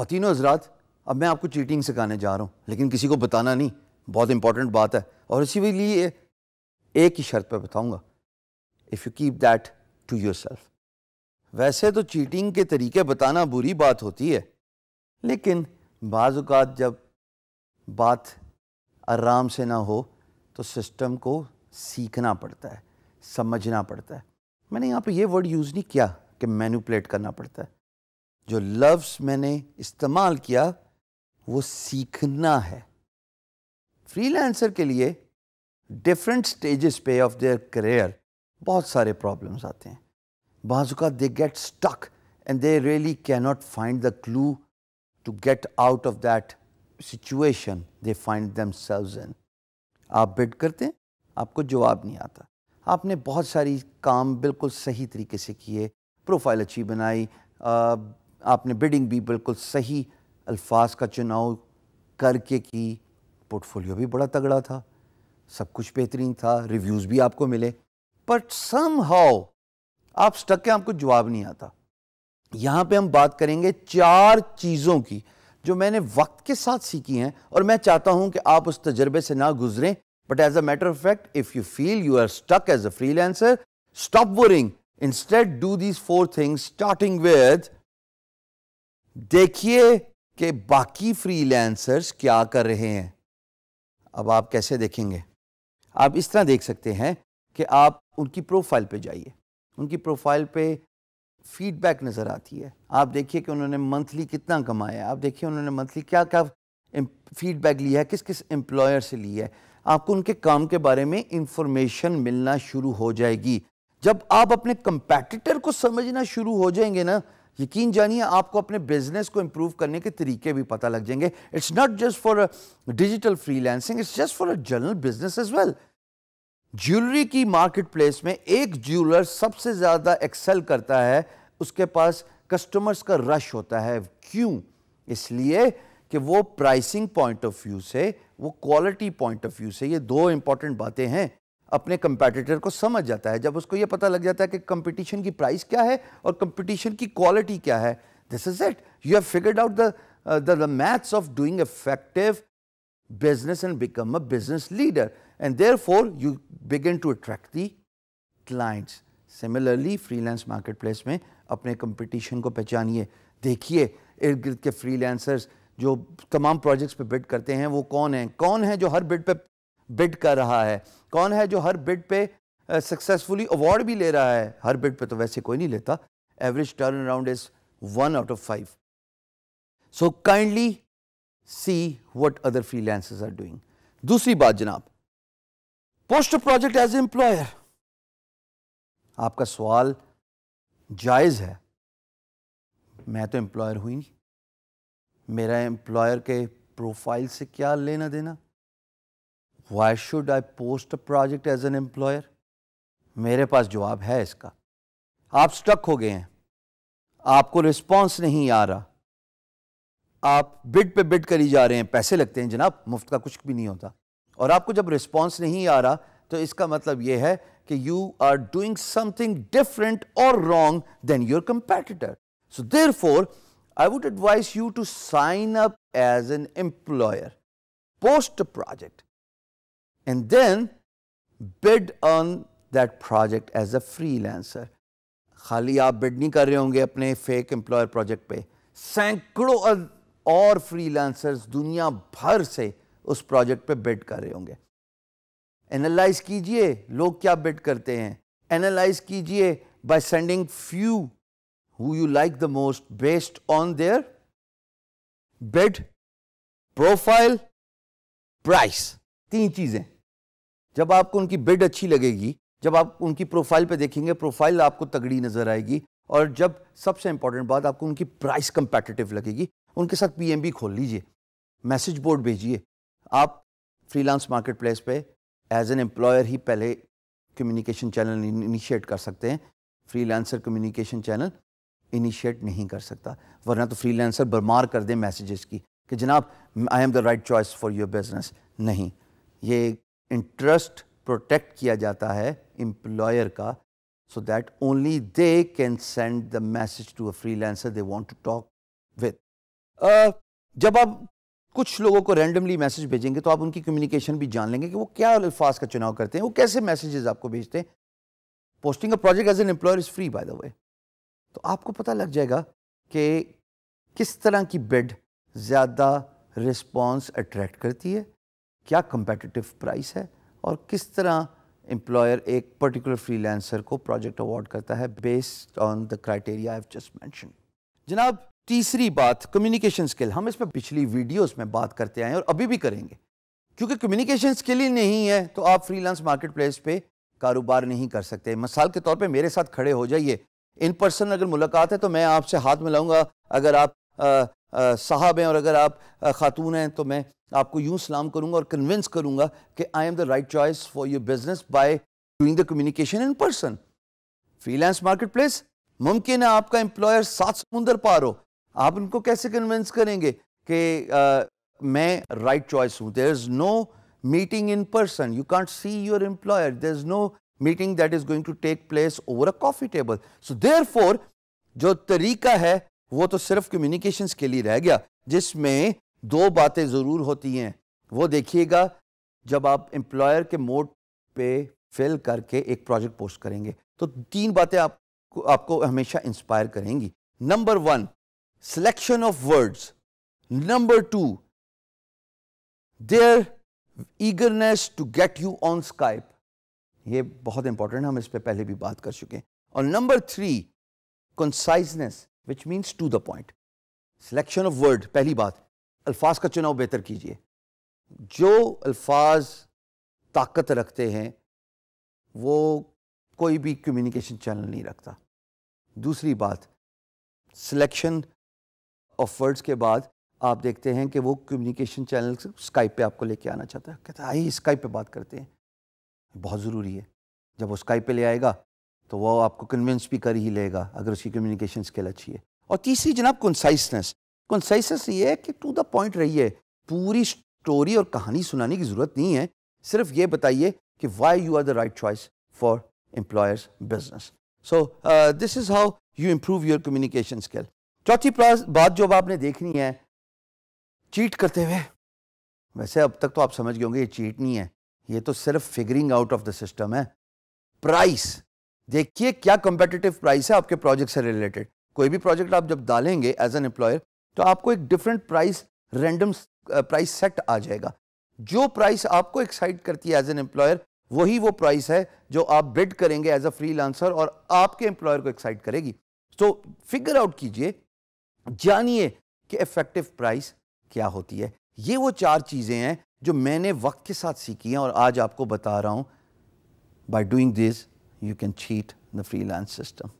खातिन हजरात अब मैं आपको चीटिंग सिखाने जा रहा हूँ लेकिन किसी को बताना नहीं बहुत इंपॉर्टेंट बात है और इसी के लिए एक ही शर्त पर बताऊँगा if you keep that to yourself वैसे तो चीटिंग के तरीके बताना बुरी बात होती है लेकिन बाज़ात जब बात आराम से ना हो तो सिस्टम को सीखना पड़ता है समझना पड़ता है मैंने यहाँ पे ये वर्ड यूज़ नहीं किया कि मैनुपलेट करना पड़ता है जो लफ्स मैंने इस्तेमाल किया वो सीखना है फ्रीलांसर के लिए डिफरेंट स्टेजेस पे ऑफ देयर करियर बहुत सारे प्रॉब्लम्स आते हैं बाजुका they get stuck and they really cannot find the clue to get out of that situation they find them in आप बिड करते हैं आपको जवाब नहीं आता आपने बहुत सारी काम बिल्कुल सही तरीके से किए प्रोफाइल अच्छी बनाई आपने बिडिंग भी बिल्कुल सही अल्फाज का चुनाव करके की पोर्टफोलियो भी बड़ा तगड़ा था सब कुछ बेहतरीन था रिव्यूज़ भी आपको मिले बट सम हाउ आप स्टक के आपको जवाब नहीं आता यहाँ पे हम बात करेंगे चार चीज़ों की जो मैंने वक्त के साथ सीखी हैं और मैं चाहता हूँ कि आप उस तजर्बे से ना गुजरें but as a matter of fact if you feel you are stuck as a freelancer stop worrying instead do these four things starting with देखिए कि बाकी फ्रीलांसर्स क्या कर रहे हैं अब आप कैसे देखेंगे आप इस तरह देख सकते हैं कि आप उनकी प्रोफाइल पे जाइए उनकी प्रोफाइल पे फीडबैक नज़र आती है आप देखिए कि उन्होंने मंथली कितना कमाया आप देखिए उन्होंने मंथली क्या क्या फीडबैक लिया है किस किस एम्प्लॉयर से लिया है आपको उनके काम के बारे में इंफॉर्मेशन मिलना शुरू हो जाएगी जब आप अपने कंपेटिटर को समझना शुरू हो जाएंगे ना यकीन जानिए आपको अपने बिजनेस को इम्प्रूव करने के तरीके भी पता लग जाएंगे it's not just for digital freelancing it's just for a general business as well jewellery की मार्केट प्लेस में एक ज्वेलर सबसे ज़्यादा एक्सेल करता है उसके पास कस्टमर्स का रश होता है क्यों इसलिए कि वो प्राइसिंग पॉइंट ऑफ व्यू से वो क्वालिटी पॉइंट ऑफ व्यू से ये दो इंपॉर्टेंट बातें हैं अपने कंपेटिटर को समझ जाता है जब उसको ये पता लग जाता है कि कंपटीशन की प्राइस क्या है और कंपटीशन की क्वालिटी क्या है this is it you have figured out the the maths of doing effective business and become a business leader and therefore you begin to attract the clients similarly freelance marketplace में अपने competition को पहचानिए देखिए इर्द गिर्द के फ्रीलैंसर्स जो तमाम projects पे बिड करते हैं वो कौन है कौन है जो हर बिड पे बिड कर रहा है कौन है जो हर बिड पे सक्सेसफुली अवार्ड भी ले रहा है हर बिड पे तो वैसे कोई नहीं लेता average turnaround is one out of five so kindly see what other freelancers are doing दूसरी बात जनाब पोस्ट प्रोजेक्ट एज एम्प्लॉयर आपका सवाल जायज़ है मैं तो एम्प्लॉयर हुई नहीं मेरा एम्प्लॉयर के प्रोफाइल से क्या लेना देना why should I post a project as an employer मेरे पास जवाब है इसका आप स्टक हो गए हैं आपको रिस्पॉन्स नहीं आ रहा आप बिड पे बिड करी जा रहे हैं पैसे लगते हैं जनाब मुफ्त का कुछ भी नहीं होता और आपको जब रिस्पॉन्स नहीं आ रहा तो इसका मतलब यह है कि you are doing something different और wrong than your competitor so therefore I would advise you to sign up as an employer post project and then bid on that project as a freelancer. खाली आप bid नहीं कर रहे होंगे अपने fake employer project पे सैकड़ों और फ्रीलांसर्स दुनिया भर से उस प्रोजेक्ट पे बिड कर रहे होंगे एनालाइज कीजिए लोग क्या बिड करते हैं एनालाइज कीजिए by sending few who you like the most based on their bid profile price तीन चीजें जब आपको उनकी बिड अच्छी लगेगी जब आप उनकी प्रोफाइल पे देखेंगे प्रोफाइल आपको तगड़ी नज़र आएगी और जब सबसे इंपॉर्टेंट बात आपको उनकी प्राइस कंपेटिटिव लगेगी उनके साथ पीएमबी खोल लीजिए मैसेज बोर्ड भेजिए आप फ्रीलांस मार्केट प्लेस पर एज एन एम्प्लॉयर ही पहले कम्युनिकेशन चैनल इनिशिएट कर सकते हैं फ्रीलांसर कम्युनिकेशन चैनल इनिशिएट नहीं कर सकता वरना तो फ्रीलांसर बरमार कर दें मैसेजेस की कि जनाब I am the right choice for your business नहीं ये इंटरेस्ट प्रोटेक्ट किया जाता है एम्प्लॉयर का so that only they can send the message to a free they they want to talk with जब आप कुछ लोगों को रैंडमली मैसेज भेजेंगे तो आप उनकी कम्युनिकेशन भी जान लेंगे कि वो क्या अल्फाज का चुनाव करते हैं वो कैसे मैसेजेस आपको भेजते हैं posting a project as an employer is free by the way तो आपको पता लग जाएगा कि किस तरह की बेड ज़्यादा रिस्पॉन्स अट्रैक्ट करती है क्या कंपेटिटिव प्राइस है और किस तरह एम्प्लॉयर एक पर्टिकुलर फ्रीलांसर को प्रोजेक्ट अवार्ड करता है based on the criteria I just mention जनाब तीसरी बात कम्युनिकेशन स्किल हम इस पर पिछली वीडियोस में बात करते आए और अभी भी करेंगे क्योंकि कम्युनिकेशन स्किल ही नहीं है तो आप फ्रीलांस मार्केट प्लेस पर कारोबार नहीं कर सकते मिसाल के तौर पर मेरे साथ खड़े हो जाइए इन पर्सन अगर मुलाकात है तो मैं आपसे हाथ मिलाऊंगा अगर आप साहब हैं और अगर आप ख़ातून हैं तो मैं आपको यूँ सलाम करूँगा और कन्विंस करूँगा कि I am the right choice for your business by doing the communication in person freelance marketplace मुमकिन है आपका एम्प्लॉयर सात समुंदर पार हो आप उनको कैसे कन्विंस करेंगे कि मैं राइट चॉइस हूँ there is no meeting in person you can't see your employer there is no meeting that is going to take place over a coffee table so there जो तरीका है वो तो सिर्फ कम्युनिकेशन के लिए रह गया जिसमें दो बातें ज़रूर होती हैं वो देखिएगा जब आप एम्प्लॉयर के मोड पे फिल करके एक प्रोजेक्ट पोस्ट करेंगे तो तीन बातें आपको आपको हमेशा इंस्पायर करेंगी number one selection of words number two their eagerness to get you on Skype ये बहुत इंपॉर्टेंट हम इस पर पहले भी बात कर चुके हैं और number three conciseness which means to the point selection of word पहली बात अल्फाज का चुनाव बेहतर कीजिए जो अल्फाज ताकत रखते हैं वो कोई भी कम्युनिकेशन चैनल नहीं रखता दूसरी बात सिलेक्शन ऑफ वर्ड्स के बाद आप देखते हैं कि वो कम्युनिकेशन चैनल स्काइप पे आपको लेके आना चाहता है कहता है आइए स्काइप पे बात करते हैं बहुत ज़रूरी है जब वो स्काइप पे ले आएगा तो वो आपको कन्विंस भी कर ही लेगा अगर उसकी कम्युनिकेशन स्किल अच्छी है और तीसरी जनाब कंसाइसनेस कंसाइसनेस ये है कि टू द पॉइंट रहिए पूरी स्टोरी और कहानी सुनाने की ज़रूरत नहीं है सिर्फ ये बताइए कि why you are the right choice for employers business so this is how you improve your communication skill चौथी बात जो अब आपने देखनी है चीट करते हुए वैसे अब तक तो आप समझ गए होंगे ये चीट नहीं है ये तो सिर्फ figuring out of the system है प्राइस देखिए क्या कंपेटेटिव प्राइस है आपके प्रोजेक्ट से रिलेटेड कोई भी प्रोजेक्ट आप जब डालेंगे एज एन एम्प्लॉयर तो आपको एक different price random price set आ जाएगा जो प्राइस आपको एक्साइट करती है एज एन एम्प्लॉयर वही वो प्राइस है जो आप बिड करेंगे एज अ लांसर और आपके एम्प्लॉयर को एक्साइट करेगी तो फिगर आउट कीजिए जानिए कि इफेक्टिव प्राइस क्या होती है ये वो चार चीज़ें हैं जो मैंने वक्त के साथ सीखी हैं और आज आपको बता रहा हूँ by doing this you can cheat the freelance system.